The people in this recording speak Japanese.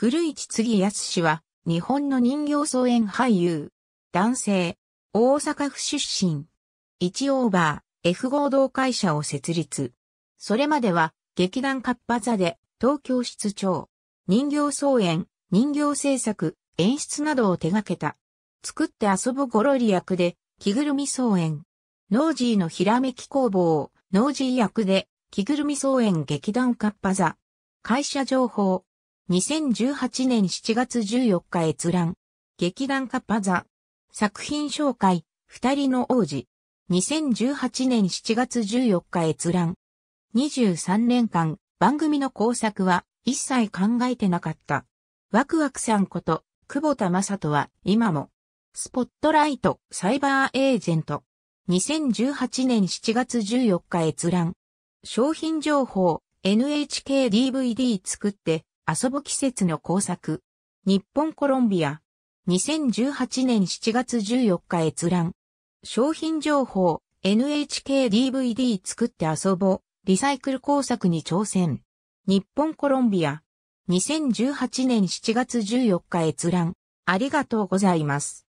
古市次康氏は、日本の人形総演俳優。男性。大阪府出身。1オーバー、F 合同会社を設立。それまでは、劇団カッパ座で、東京室長。人形総演、人形制作、演出などを手掛けた。作って遊ぶゴロリ役で、着ぐるみ総演。ノージーのひらめき工房、ノージー役で、着ぐるみ総演劇団カッパ座。会社情報。2018年7月14日閲覧。劇団カパザ。作品紹介、二人の王子。2018年7月14日閲覧。23年間、番組の工作は一切考えてなかった。ワクワクさんこと、久保田正人は今も、スポットライト、サイバーエージェント。2018年7月14日閲覧。商品情報、NHKDVD 作って、遊ぶ季節の工作。日本コロンビア。2018年7月14日閲覧。商品情報、NHKDVD 作って遊ぼう。リサイクル工作に挑戦。日本コロンビア。2018年7月14日閲覧。ありがとうございます。